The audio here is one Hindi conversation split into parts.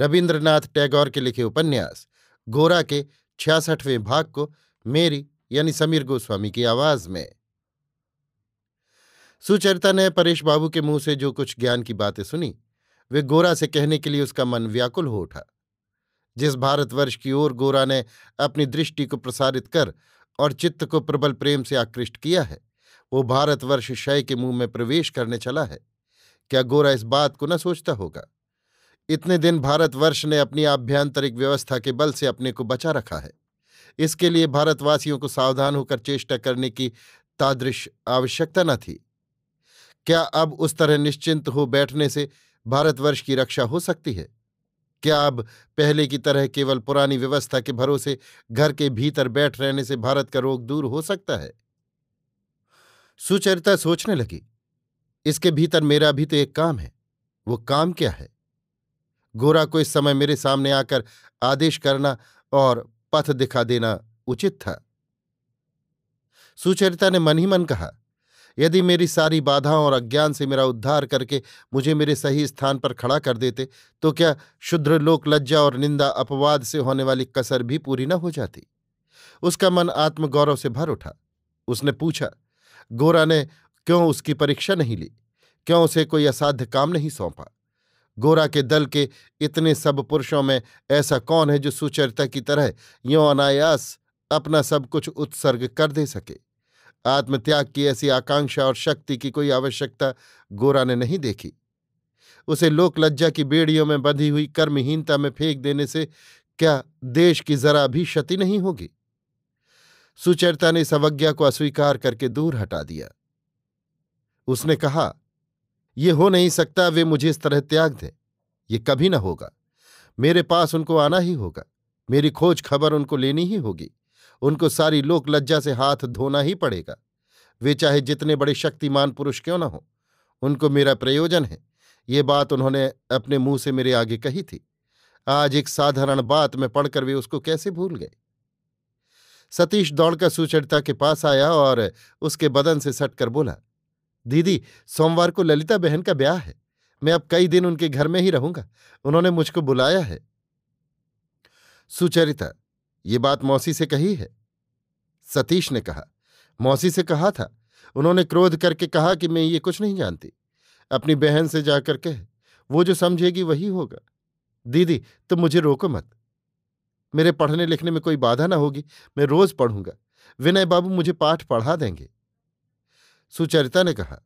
रविन्द्रनाथ टैगोर के लिखे उपन्यास गोरा के छियासठवें भाग को मेरी यानी समीर गोस्वामी की आवाज में सुचरिता ने परेश बाबू के मुंह से जो कुछ ज्ञान की बातें सुनी वे गोरा से कहने के लिए उसका मन व्याकुल हो उठा जिस भारतवर्ष की ओर गोरा ने अपनी दृष्टि को प्रसारित कर और चित्त को प्रबल प्रेम से आकृष्ट किया है वो भारतवर्ष क्षय के मुंह में प्रवेश करने चला है क्या गोरा इस बात को न सोचता होगा इतने दिन भारतवर्ष ने अपनी आभ्यंतरिक व्यवस्था के बल से अपने को बचा रखा है इसके लिए भारतवासियों को सावधान होकर चेष्टा करने की तादृश आवश्यकता न थी क्या अब उस तरह निश्चिंत हो बैठने से भारतवर्ष की रक्षा हो सकती है क्या अब पहले की तरह केवल पुरानी व्यवस्था के भरोसे घर के भीतर बैठ रहने से भारत का रोग दूर हो सकता है सुचरिता सोचने लगी इसके भीतर मेरा भी तो एक काम है वो काम क्या है गोरा को इस समय मेरे सामने आकर आदेश करना और पथ दिखा देना उचित था सुचरिता ने मन ही मन कहा यदि मेरी सारी बाधाओं और अज्ञान से मेरा उद्धार करके मुझे मेरे सही स्थान पर खड़ा कर देते तो क्या शुद्र लोक लज्जा और निंदा अपवाद से होने वाली कसर भी पूरी न हो जाती उसका मन आत्मगौरव से भर उठा उसने पूछा गोरा ने क्यों उसकी परीक्षा नहीं ली क्यों उसे कोई असाध्य काम नहीं सौंपा गोरा के दल के इतने सब पुरुषों में ऐसा कौन है जो सुचरिता की तरह यों अनायास अपना सब कुछ उत्सर्ग कर दे सके आत्मत्याग की ऐसी आकांक्षा और शक्ति की कोई आवश्यकता गोरा ने नहीं देखी उसे लोक लज्जा की बेड़ियों में बंधी हुई कर्महीनता में फेंक देने से क्या देश की जरा भी क्षति नहीं होगी सुचरिता ने इस अवज्ञा को अस्वीकार करके दूर हटा दिया उसने कहा ये हो नहीं सकता वे मुझे इस तरह त्याग दें ये कभी ना होगा मेरे पास उनको आना ही होगा मेरी खोज खबर उनको लेनी ही होगी उनको सारी लोक लज्जा से हाथ धोना ही पड़ेगा वे चाहे जितने बड़े शक्तिमान पुरुष क्यों न हो उनको मेरा प्रयोजन है ये बात उन्होंने अपने मुंह से मेरे आगे कही थी आज एक साधारण बात में पढ़कर वे उसको कैसे भूल गए सतीश दौड़कर सुचरिता के पास आया और उसके बदन से सटकर बोला दीदी सोमवार को ललिता बहन का ब्याह है मैं अब कई दिन उनके घर में ही रहूंगा उन्होंने मुझको बुलाया है सुचरिता ये बात मौसी से कही है सतीश ने कहा मौसी से कहा था उन्होंने क्रोध करके कहा कि मैं ये कुछ नहीं जानती अपनी बहन से जाकर कह वो जो समझेगी वही होगा दीदी तुम मुझे रोको मत मेरे पढ़ने लिखने में कोई बाधा ना होगी मैं रोज पढ़ूंगा विनय बाबू मुझे पाठ पढ़ा देंगे सुचरिता ने कहा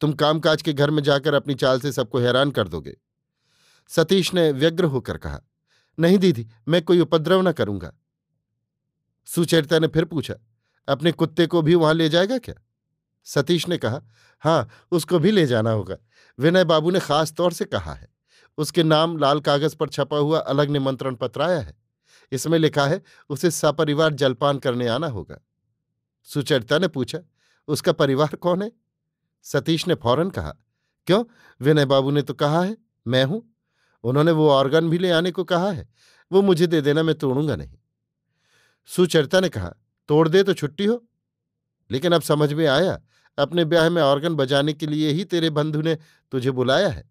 तुम कामकाज के घर में जाकर अपनी चाल से सबको हैरान कर दोगे सतीश ने व्यग्र होकर कहा नहीं दीदी मैं कोई उपद्रव न करूंगा सुचरिता ने फिर पूछा अपने कुत्ते को भी वहां ले जाएगा क्या सतीश ने कहा हाँ उसको भी ले जाना होगा विनय बाबू ने खास तौर से कहा है उसके नाम लाल कागज पर छपा हुआ अलग निमंत्रण पत्र आया है इसमें लिखा है उसे सपरिवार जलपान करने आना होगा सुचरिता ने पूछा उसका परिवार कौन है सतीश ने फौरन कहा क्यों विनय बाबू ने तो कहा है मैं हूं उन्होंने वो ऑर्गन भी ले आने को कहा है वो मुझे दे देना मैं तोड़ूंगा नहीं सुचरिता ने कहा तोड़ दे तो छुट्टी हो लेकिन अब समझ में आया अपने ब्याह में ऑर्गन बजाने के लिए ही तेरे बंधु ने तुझे बुलाया है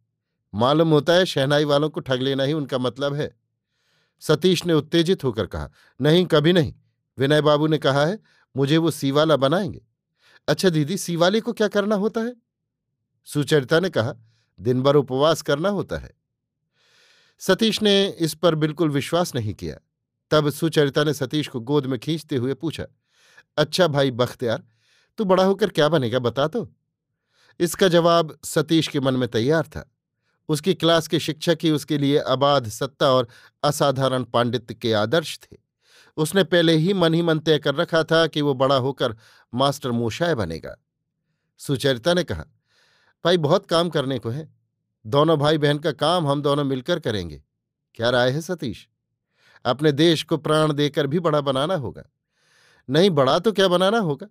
मालूम होता है शहनाई वालों को ठग लेना ही उनका मतलब है सतीश ने उत्तेजित होकर कहा नहीं कभी नहीं विनय बाबू ने कहा है मुझे वो सीवाला बनाएंगे अच्छा दीदी सीवाले को क्या करना होता है सुचरिता ने कहा दिन भर उपवास करना होता है सतीश ने इस पर बिल्कुल विश्वास नहीं किया तब सुचरिता ने सतीश को गोद में खींचते हुए पूछा अच्छा भाई बख्तियार तू बड़ा होकर क्या बनेगा बता दो तो? इसका जवाब सतीश के मन में तैयार था उसकी क्लास के शिक्षक ही उसके लिए अबाध सत्ता और असाधारण पांडित्य के आदर्श थे उसने पहले ही मन ही मन तय कर रखा था कि वो बड़ा होकर मास्टर मोशाय बनेगा सुचरिता ने कहा भाई बहुत काम करने को है दोनों भाई बहन का काम हम दोनों मिलकर करेंगे क्या राय है सतीश अपने देश को प्राण देकर भी बड़ा बनाना होगा नहीं बड़ा तो क्या बनाना होगा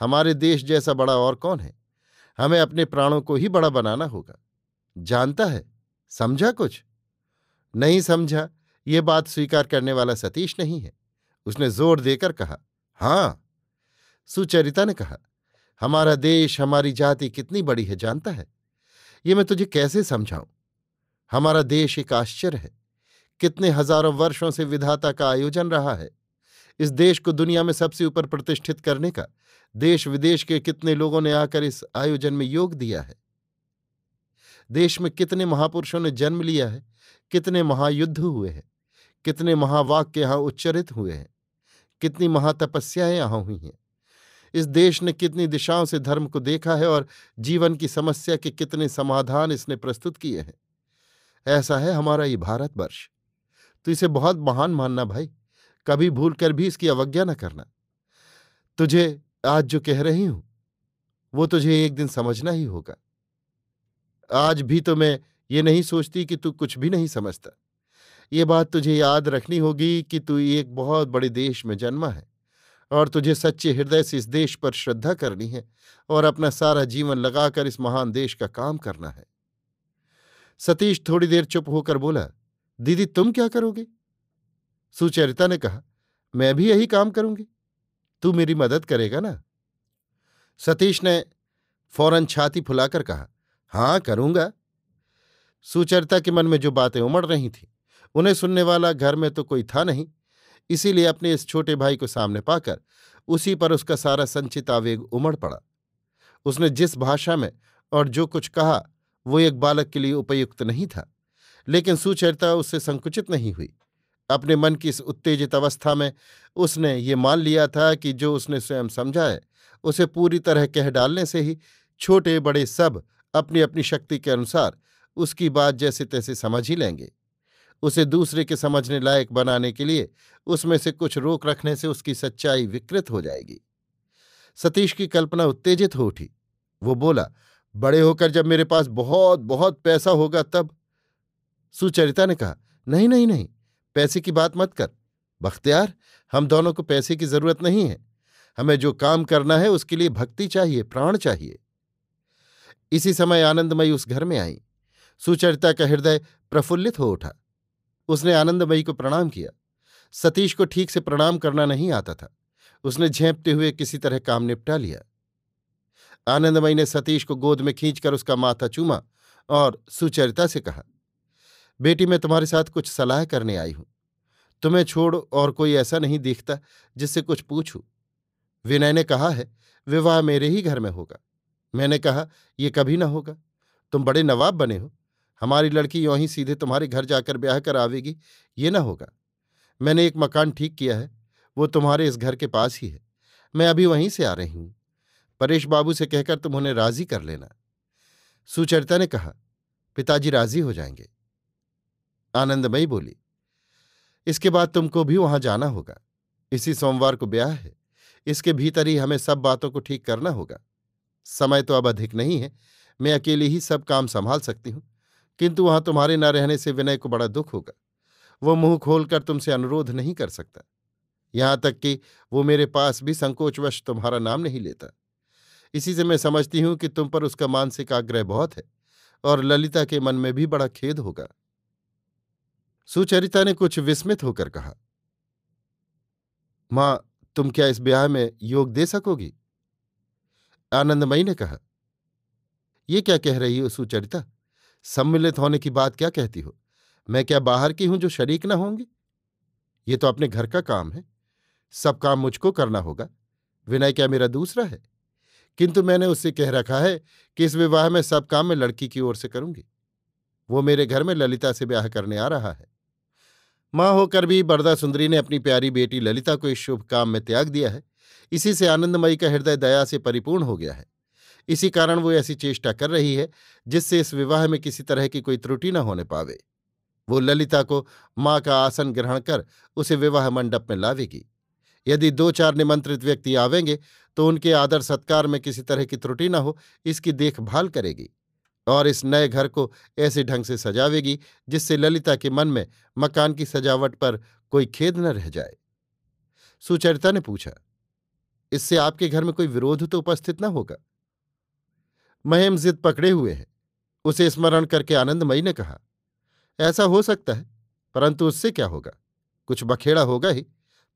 हमारे देश जैसा बड़ा और कौन है हमें अपने प्राणों को ही बड़ा बनाना होगा जानता है समझा कुछ नहीं समझा ये बात स्वीकार करने वाला सतीश नहीं है उसने जोर देकर कहा हां सुचरिता ने कहा हमारा देश हमारी जाति कितनी बड़ी है जानता है ये मैं तुझे कैसे समझाऊं हमारा देश एक आश्चर्य है कितने हजारों वर्षों से विधाता का आयोजन रहा है इस देश को दुनिया में सबसे ऊपर प्रतिष्ठित करने का देश विदेश के कितने लोगों ने आकर इस आयोजन में योग दिया है देश में कितने महापुरुषों ने जन्म लिया है कितने महायुद्ध हुए हैं कितने महावाक्य यहाँ उच्चरित हुए हैं कितनी महातपस्याएं यहाँ हुई हैं इस देश ने कितनी दिशाओं से धर्म को देखा है और जीवन की समस्या के कितने समाधान इसने प्रस्तुत किए हैं ऐसा है हमारा ये भारतवर्ष तो इसे बहुत महान मानना भाई कभी भूल कर भी इसकी अवज्ञा न करना तुझे आज जो कह रही हूं वो तुझे एक दिन समझना ही होगा आज भी तो मैं ये नहीं सोचती कि तू कुछ भी नहीं समझता ये बात तुझे याद रखनी होगी कि तू एक बहुत बड़े देश में जन्मा है और तुझे सच्चे हृदय से इस देश पर श्रद्धा करनी है और अपना सारा जीवन लगाकर इस महान देश का काम करना है सतीश थोड़ी देर चुप होकर बोला दीदी तुम क्या करोगे सुचरिता ने कहा मैं भी यही काम करूंगी तू मेरी मदद करेगा ना सतीश ने फौरन छाती फुलाकर कहा हां करूंगा सुचरिता के मन में जो बातें उमड़ रही थी उन्हें सुनने वाला घर में तो कोई था नहीं इसीलिए अपने इस छोटे भाई को सामने पाकर उसी पर उसका सारा संचित आवेग उमड़ पड़ा उसने जिस भाषा में और जो कुछ कहा वो एक बालक के लिए उपयुक्त नहीं था लेकिन सुचरिता उससे संकुचित नहीं हुई अपने मन की इस उत्तेजित अवस्था में उसने ये मान लिया था कि जो उसने स्वयं समझा है उसे पूरी तरह कह डालने से ही छोटे बड़े सब अपनी अपनी शक्ति के अनुसार उसकी बात जैसे तैसे समझ ही लेंगे उसे दूसरे के समझने लायक बनाने के लिए उसमें से कुछ रोक रखने से उसकी सच्चाई विकृत हो जाएगी सतीश की कल्पना उत्तेजित हो उठी वो बोला बड़े होकर जब मेरे पास बहुत बहुत पैसा होगा तब सुचरिता ने कहा नहीं नहीं नहीं पैसे की बात मत कर बख्तियार हम दोनों को पैसे की जरूरत नहीं है हमें जो काम करना है उसके लिए भक्ति चाहिए प्राण चाहिए इसी समय आनंदमयी उस घर में आई सुचरिता का हृदय प्रफुल्लित हो उठा उसने आनंदमयी को प्रणाम किया सतीश को ठीक से प्रणाम करना नहीं आता था उसने झेपते हुए किसी तरह काम निपटा लिया आनंदमयी ने सतीश को गोद में खींचकर उसका माथा चूमा और सुचरिता से कहा बेटी मैं तुम्हारे साथ कुछ सलाह करने आई हूं तुम्हें छोड़ और कोई ऐसा नहीं दिखता जिससे कुछ पूछूं विनय ने कहा है विवाह मेरे ही घर में होगा मैंने कहा यह कभी ना होगा तुम बड़े नवाब बने हो हमारी लड़की यों ही सीधे तुम्हारे घर जाकर ब्याह कर आवेगी ये ना होगा मैंने एक मकान ठीक किया है वो तुम्हारे इस घर के पास ही है मैं अभी वहीं से आ रही हूं परेश बाबू से कहकर तुम उन्हें राजी कर लेना सुचरिता ने कहा पिताजी राजी हो जाएंगे आनंदमयी बोली इसके बाद तुमको भी वहां जाना होगा इसी सोमवार को ब्याह है इसके भीतर ही हमें सब बातों को ठीक करना होगा समय तो अब अधिक नहीं है मैं अकेली ही सब काम संभाल सकती हूं किंतु वहां तुम्हारे न रहने से विनय को बड़ा दुख होगा वो मुंह खोलकर तुमसे अनुरोध नहीं कर सकता यहां तक कि वो मेरे पास भी संकोचवश तुम्हारा नाम नहीं लेता इसी से मैं समझती हूं कि तुम पर उसका मानसिक आग्रह बहुत है और ललिता के मन में भी बड़ा खेद होगा सुचरिता ने कुछ विस्मित होकर कहा मां तुम क्या इस ब्याह में योग दे सकोगी आनंदमयी ने कहा यह क्या कह रही हो सुचरिता सम्मिलित होने की बात क्या कहती हो मैं क्या बाहर की हूं जो शरीक ना होंगी ये तो अपने घर का काम है सब काम मुझको करना होगा विनय क्या मेरा दूसरा है किंतु मैंने उससे कह रखा है कि इस विवाह में सब काम मैं लड़की की ओर से करूंगी वो मेरे घर में ललिता से ब्याह करने आ रहा है मां होकर भी बरदा सुंदरी ने अपनी प्यारी बेटी ललिता को इस शुभ काम में त्याग दिया है इसी से आनंदमयी का हृदय दया से परिपूर्ण हो गया है इसी कारण वो ऐसी चेष्टा कर रही है जिससे इस विवाह में किसी तरह की कोई त्रुटि न होने पावे वो ललिता को माँ का आसन ग्रहण कर उसे विवाह मंडप में लावेगी यदि दो चार निमंत्रित व्यक्ति आवेंगे तो उनके आदर सत्कार में किसी तरह की त्रुटि न हो इसकी देखभाल करेगी और इस नए घर को ऐसे ढंग से सजावेगी जिससे ललिता के मन में मकान की सजावट पर कोई खेद न रह जाए सुचरिता ने पूछा इससे आपके घर में कोई विरोध तो उपस्थित न होगा महेम जिद पकड़े हुए है उसे स्मरण करके आनंदमयी ने कहा ऐसा हो सकता है परंतु उससे क्या होगा कुछ बखेड़ा होगा ही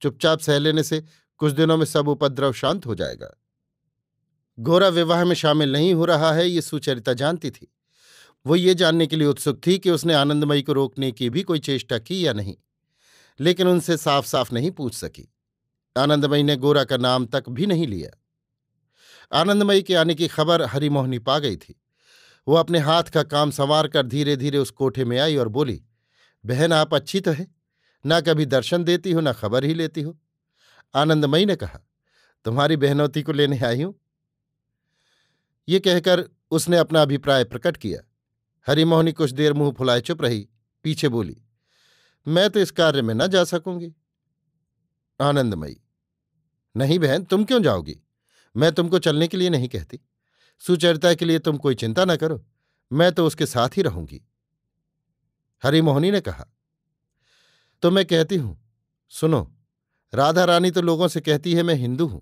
चुपचाप सह लेने से कुछ दिनों में सब उपद्रव शांत हो जाएगा गोरा विवाह में शामिल नहीं हो रहा है ये सुचरिता जानती थी वो ये जानने के लिए उत्सुक थी कि उसने आनंदमयी को रोकने की भी कोई चेष्टा की या नहीं लेकिन उनसे साफ साफ नहीं पूछ सकी आनंदमयी ने गोरा का नाम तक भी नहीं लिया आनंदमयी के आने की खबर हरिमोहनी पा गई थी वो अपने हाथ का काम संवार कर धीरे धीरे उस कोठे में आई और बोली बहन आप अच्छी तो है ना कभी दर्शन देती हो ना खबर ही लेती हो आनंदमयी ने कहा तुम्हारी बहनौती को लेने आई हूं ये कहकर उसने अपना अभिप्राय प्रकट किया हरिमोहनी कुछ देर मुंह फुलाए चुप रही पीछे बोली मैं तो इस कार्य में न जा सकूंगी आनंदमयी नहीं बहन तुम क्यों जाओगी मैं तुमको चलने के लिए नहीं कहती सुचरिता के लिए तुम कोई चिंता न करो मैं तो उसके साथ ही रहूंगी हरिमोहनी ने कहा तो मैं कहती हूं सुनो राधा रानी तो लोगों से कहती है मैं हिंदू हूं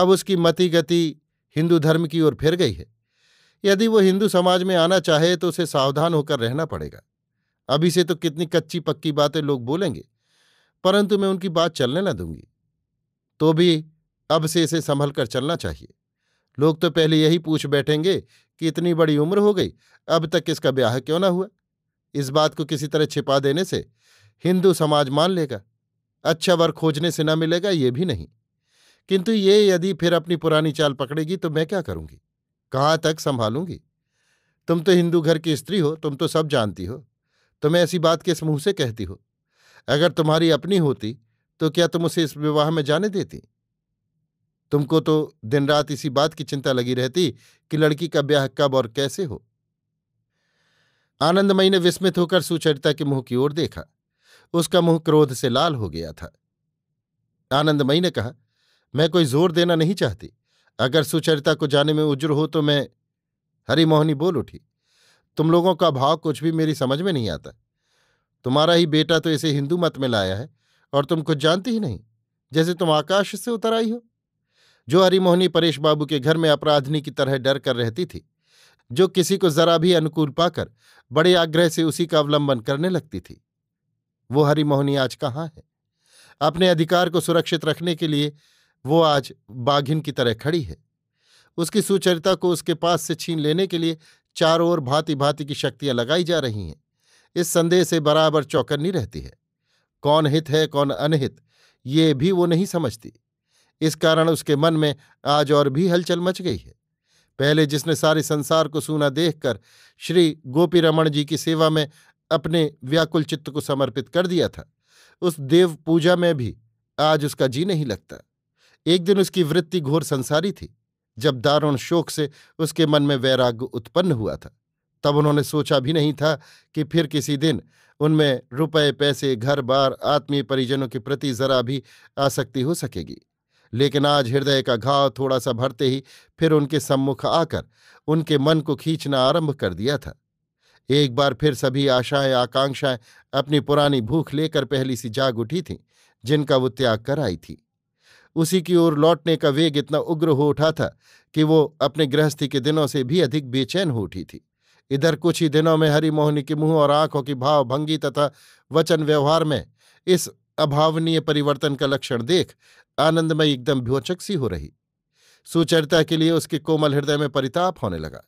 अब उसकी मति गति हिंदू धर्म की ओर फिर गई है यदि वो हिंदू समाज में आना चाहे तो उसे सावधान होकर रहना पड़ेगा अभी से तो कितनी कच्ची पक्की बातें लोग बोलेंगे परंतु मैं उनकी बात चलने न दूंगी तो भी अब से इसे संभल कर चलना चाहिए लोग तो पहले यही पूछ बैठेंगे कि इतनी बड़ी उम्र हो गई अब तक इसका ब्याह क्यों ना हुआ इस बात को किसी तरह छिपा देने से हिंदू समाज मान लेगा अच्छा वर खोजने से न मिलेगा ये भी नहीं किंतु ये यदि फिर अपनी पुरानी चाल पकड़ेगी तो मैं क्या करूंगी कहाँ तक संभालूंगी तुम तो हिंदू घर की स्त्री हो तुम तो सब जानती हो तुम्हें तो ऐसी बात किस मुंह से कहती हो अगर तुम्हारी अपनी होती तो क्या तुम उसे इस विवाह में जाने देती तुमको तो दिन रात इसी बात की चिंता लगी रहती कि लड़की का ब्याह कब और कैसे हो आनंदमयी ने विस्मित होकर सुचरिता के मुंह की ओर देखा उसका मुंह क्रोध से लाल हो गया था आनंदमयी ने कहा मैं कोई जोर देना नहीं चाहती अगर सुचरिता को जाने में उज्र हो तो मैं हरिमोहनी बोल उठी तुम लोगों का भाव कुछ भी मेरी समझ में नहीं आता तुम्हारा ही बेटा तो इसे हिंदू मत में लाया है और तुम कुछ जानती ही नहीं जैसे तुम आकाश से उतर आई हो जो हरिमोहनी परेश बाबू के घर में अपराधनी की तरह डर कर रहती थी जो किसी को जरा भी अनुकूल पाकर बड़े आग्रह से उसी का अवलंबन करने लगती थी वो हरिमोहनी आज कहाँ है अपने अधिकार को सुरक्षित रखने के लिए वो आज बाघिन की तरह खड़ी है उसकी सुचरिता को उसके पास से छीन लेने के लिए चारों ओर भांति भांति की शक्तियां लगाई जा रही हैं इस संदेह से बराबर चौकन्नी रहती है कौन हित है कौन अनहित ये भी वो नहीं समझती इस कारण उसके मन में आज और भी हलचल मच गई है पहले जिसने सारे संसार को सूना देखकर श्री गोपी रमण जी की सेवा में अपने व्याकुल चित्त को समर्पित कर दिया था उस देव पूजा में भी आज उसका जी नहीं लगता एक दिन उसकी वृत्ति घोर संसारी थी जब दारुण शोक से उसके मन में वैराग्य उत्पन्न हुआ था तब उन्होंने सोचा भी नहीं था कि फिर किसी दिन उनमें रुपए पैसे घर बार आत्मीय परिजनों के प्रति जरा भी आसक्ति हो सकेगी लेकिन आज हृदय का घाव थोड़ा सा भरते ही फिर उनके सम्मुख आकर उनके मन को खींचना आरंभ कर दिया था एक बार फिर सभी आशाएं आकांक्षाएं अपनी पुरानी भूख लेकर पहली सी जाग उठी थीं जिनका वो त्याग कर आई थी उसी की ओर लौटने का वेग इतना उग्र हो उठा था कि वो अपने गृहस्थी के दिनों से भी अधिक बेचैन हो उठी थी इधर कुछ ही दिनों में हरिमोहनी के मुंह और आंखों की भाव भंगी तथा वचन व्यवहार में इस अभावनीय परिवर्तन का लक्षण देख आनंदमय एकदम भ्योचक सी हो रही सुचरिता के लिए उसके कोमल हृदय में परिताप होने लगा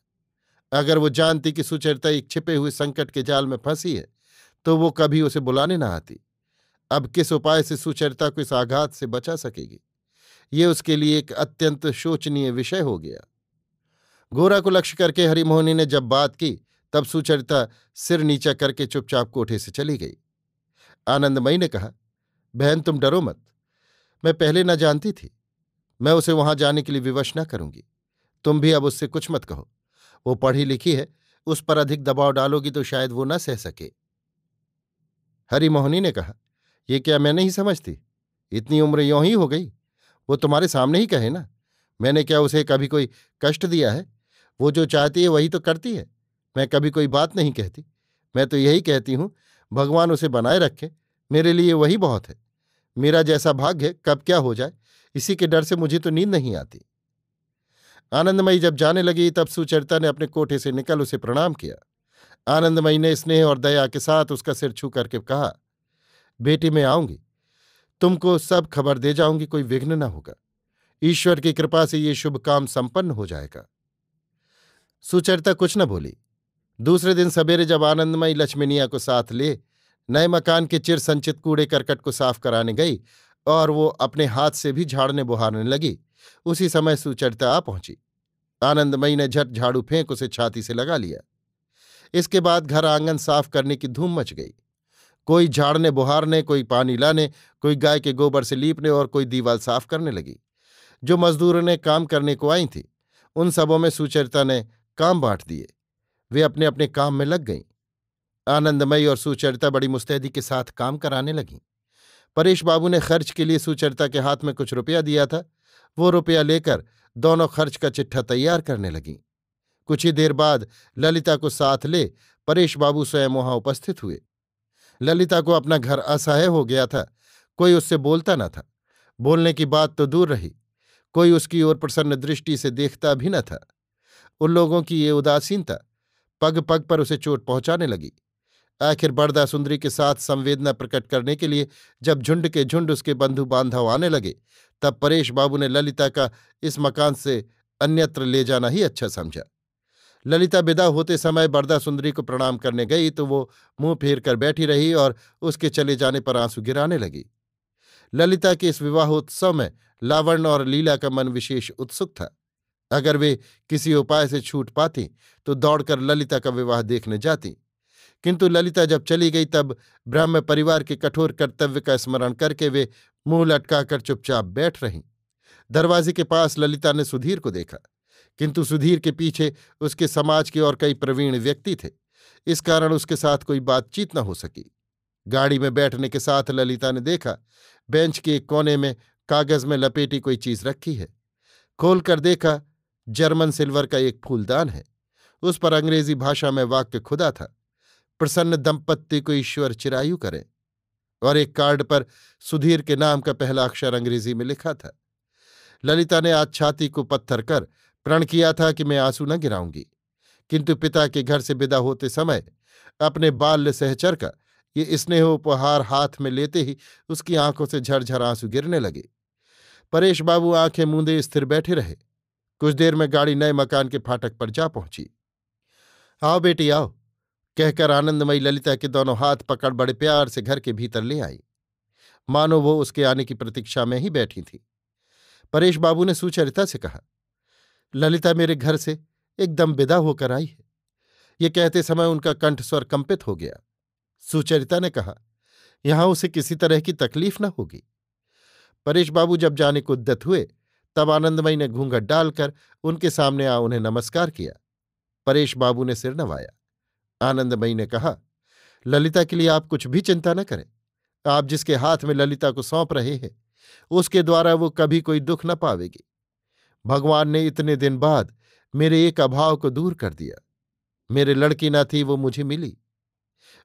अगर वो जानती कि सुचरिता एक छिपे हुए संकट के जाल में फंसी है तो वो कभी उसे बुलाने ना आती अब किस उपाय से सुचरिता को इस आघात से बचा सकेगी ये उसके लिए एक अत्यंत शोचनीय विषय हो गया गोरा को लक्ष्य करके हरिमोहनी ने जब बात की तब सुचरिता सिर नीचा करके चुपचाप कोठे से चली गई आनंदमयी ने कहा बहन तुम डरो मत मैं पहले न जानती थी मैं उसे वहां जाने के लिए विवश न करूंगी तुम भी अब उससे कुछ मत कहो वो पढ़ी लिखी है उस पर अधिक दबाव डालोगी तो शायद वो न सह सके हरिमोहनी ने कहा ये क्या मैं नहीं समझती इतनी उम्र यों ही हो गई वो तुम्हारे सामने ही कहे ना मैंने क्या उसे कभी कोई कष्ट दिया है वो जो चाहती है वही तो करती है मैं कभी कोई बात नहीं कहती मैं तो यही कहती हूँ भगवान उसे बनाए रखे मेरे लिए वही बहुत है मेरा जैसा भाग्य कब क्या हो जाए इसी के डर से मुझे तो नींद नहीं आती आनंदमयी जब जाने लगी तब सुचरिता ने अपने कोठे से निकल उसे प्रणाम किया आनंदमयी ने स्नेह और दया के साथ उसका सिर छू करके कहा बेटी मैं आऊंगी तुमको सब खबर दे जाऊंगी कोई विघ्न न होगा ईश्वर की कृपा से ये शुभ काम संपन्न हो जाएगा सुचरिता कुछ न बोली दूसरे दिन सवेरे जब आनंदमयी लक्ष्मीनिया को साथ ले नए मकान के चिर संचित कूड़े करकट को साफ कराने गई और वो अपने हाथ से भी झाड़ने बुहारने लगी उसी समय सुचरिता आ पहुंची आनंदमयी ने झट झाड़ू फेंक उसे छाती से लगा लिया इसके बाद घर आंगन साफ करने की धूम मच गई कोई झाड़ने बुहारने कोई पानी लाने कोई गाय के गोबर से लीपने और कोई दीवाल साफ करने लगी जो मजदूरों ने काम करने को आई थी उन सबों में सुचरिता ने काम बांट दिए वे अपने अपने काम में लग गईं आनंदमयी और सुचरिता बड़ी मुस्तैदी के साथ काम कराने लगीं परेश बाबू ने खर्च के लिए सुचरिता के हाथ में कुछ रुपया दिया था वो रुपया लेकर दोनों खर्च का चिट्ठा तैयार करने लगीं कुछ ही देर बाद ललिता को साथ ले परेश बाबू स्वयं वहां उपस्थित हुए ललिता को अपना घर असह्य हो गया था कोई उससे बोलता न था बोलने की बात तो दूर रही कोई उसकी ओर प्रसन्न दृष्टि से देखता भी न था उन लोगों की ये उदासीनता पग पग पर उसे चोट पहुंचाने लगी आखिर बड़दा सुंदरी के साथ संवेदना प्रकट करने के लिए जब झुंड के झुंड उसके बंधु बांधव आने लगे तब परेश बाबू ने ललिता का इस मकान से अन्यत्र ले जाना ही अच्छा समझा ललिता विदा होते समय बरदा सुंदरी को प्रणाम करने गई तो वो मुंह फेर कर बैठी रही और उसके चले जाने पर आंसू गिराने लगी ललिता के इस विवाहोत्सव में लावण्य और लीला का मन विशेष उत्सुक था अगर वे किसी उपाय से छूट पाती तो दौड़कर ललिता का विवाह देखने जाती किंतु ललिता जब चली गई तब ब्रह्म परिवार के कठोर कर्तव्य का स्मरण करके वे मुंह लटकाकर चुपचाप बैठ रहीं दरवाजे के पास ललिता ने सुधीर को देखा किंतु सुधीर के पीछे उसके समाज के और कई प्रवीण व्यक्ति थे इस कारण उसके साथ कोई बातचीत न हो सकी गाड़ी में बैठने के साथ ललिता ने देखा बेंच के एक कोने में कागज में लपेटी कोई चीज रखी है खोलकर देखा जर्मन सिल्वर का एक फूलदान है उस पर अंग्रेजी भाषा में वाक्य खुदा था प्रसन्न दंपत्ति को ईश्वर चिरायु करे और एक कार्ड पर सुधीर के नाम का पहला अक्षर अंग्रेजी में लिखा था ललिता ने आज छाती को पत्थर कर प्रण किया था कि मैं आंसू न गिराऊंगी किंतु पिता के घर से विदा होते समय अपने बाल्य सहचर का ये स्नेह उपहार हाथ में लेते ही उसकी आंखों से झरझर आंसू गिरने लगे परेश बाबू आंखें मूंदे स्थिर बैठे रहे कुछ देर में गाड़ी नए मकान के फाटक पर जा पहुंची आओ बेटी आओ कहकर आनंदमयी ललिता के दोनों हाथ पकड़ बड़े प्यार से घर के भीतर ले आई मानो वो उसके आने की प्रतीक्षा में ही बैठी थी परेश बाबू ने सुचरिता से कहा ललिता मेरे घर से एकदम विदा होकर आई है ये कहते समय उनका कंठ स्वर कंपित हो गया सुचरिता ने कहा यहां उसे किसी तरह की तकलीफ न होगी परेश बाबू जब जाने को उद्दत हुए तब आनंदमयी ने घूंघट डालकर उनके सामने आ उन्हें नमस्कार किया परेश बाबू ने सिर नवाया आनंदमयी ने कहा ललिता के लिए आप कुछ भी चिंता न करें आप जिसके हाथ में ललिता को सौंप रहे हैं उसके द्वारा वो कभी कोई दुख न पावेगी भगवान ने इतने दिन बाद मेरे एक अभाव को दूर कर दिया मेरे लड़की ना थी वो मुझे मिली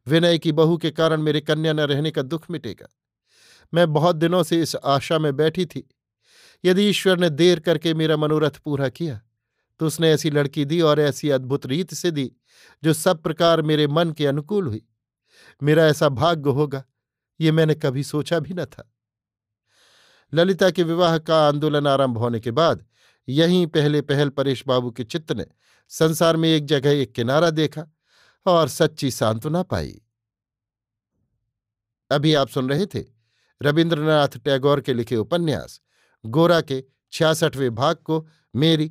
विनय की बहू के कारण मेरे कन्या न रहने का दुख मिटेगा मैं बहुत दिनों से इस आशा में बैठी थी यदि ईश्वर ने देर करके मेरा मनोरथ पूरा किया तो उसने ऐसी लड़की दी और ऐसी अद्भुत रीत से दी जो सब प्रकार मेरे मन के अनुकूल हुई मेरा ऐसा भाग्य होगा ये मैंने कभी सोचा भी न था ललिता के विवाह का आंदोलन आरंभ होने के बाद यहीं पहले पहल परेश बाबू के चित्त ने संसार में एक जगह एक किनारा देखा और सच्ची सांत्वना पाई अभी आप सुन रहे थे रविन्द्रनाथ टैगोर के लिखे उपन्यास गोरा के छियासठवें भाग को मेरी